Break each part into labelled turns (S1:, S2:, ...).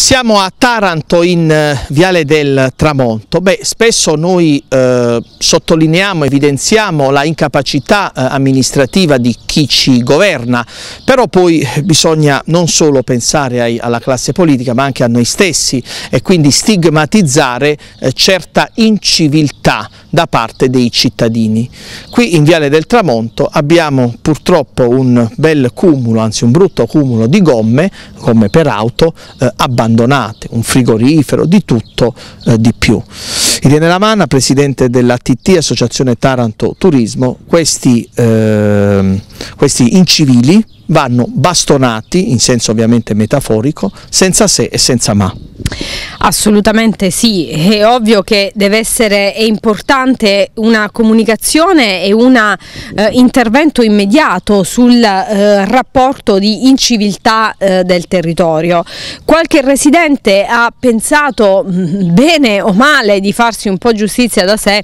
S1: Siamo a Taranto in eh, Viale del Tramonto. Beh, spesso noi eh, sottolineiamo, evidenziamo la incapacità eh, amministrativa di chi ci governa, però poi eh, bisogna non solo pensare ai, alla classe politica ma anche a noi stessi e quindi stigmatizzare eh, certa inciviltà da parte dei cittadini. Qui in Viale del Tramonto abbiamo purtroppo un bel cumulo, anzi un brutto cumulo di gomme, gomme per auto, eh, abbandonate, un frigorifero, di tutto eh, di più. Irene Lamanna, presidente dell'ATT, Associazione Taranto Turismo, questi... Eh, questi incivili vanno bastonati, in senso ovviamente metaforico, senza se e senza ma.
S2: Assolutamente sì, è ovvio che deve essere è importante una comunicazione e un eh, intervento immediato sul eh, rapporto di inciviltà eh, del territorio. Qualche residente ha pensato mm, bene o male di farsi un po' giustizia da sé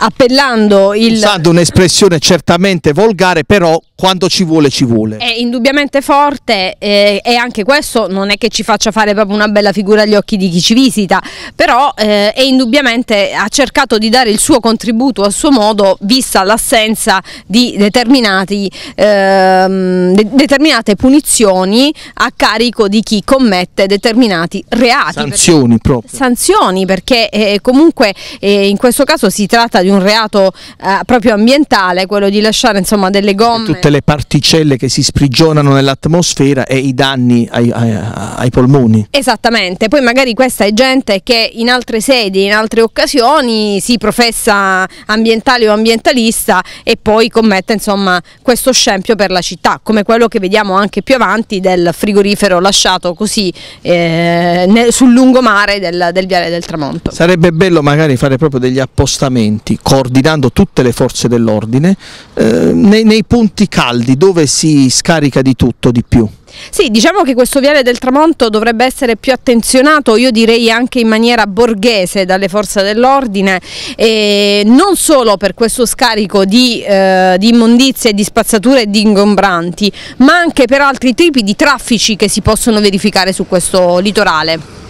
S1: appellando il... Usando un'espressione certamente volgare, però quando ci vuole ci vuole. È
S2: indubbiamente forte eh, e anche questo non è che ci faccia fare proprio una bella figura agli occhi di chi ci visita, però eh, è indubbiamente ha cercato di dare il suo contributo a suo modo, vista l'assenza di determinati, eh, de determinate punizioni a carico di chi commette determinati reati.
S1: Sanzioni perché, proprio.
S2: Sanzioni perché eh, comunque eh, in questo caso si tratta di di un reato eh, proprio ambientale, quello di lasciare insomma, delle gomme.
S1: Tutte le particelle che si sprigionano nell'atmosfera e i danni ai, ai, ai, polmoni.
S2: Esattamente, poi magari questa è gente che in altre sedi, in altre occasioni si professa ambientale o ambientalista e poi commette insomma, questo scempio per la città, come quello che vediamo anche più avanti del frigorifero lasciato così eh, sul lungomare del, del Viale del Tramonto.
S1: Sarebbe bello magari fare proprio degli appostamenti coordinando tutte le forze dell'ordine, eh, nei, nei punti caldi dove si scarica di tutto, di più.
S2: Sì, diciamo che questo Viale del Tramonto dovrebbe essere più attenzionato, io direi anche in maniera borghese dalle forze dell'ordine, non solo per questo scarico di, eh, di immondizie, di spazzature e di ingombranti, ma anche per altri tipi di traffici che si possono verificare su questo
S1: litorale.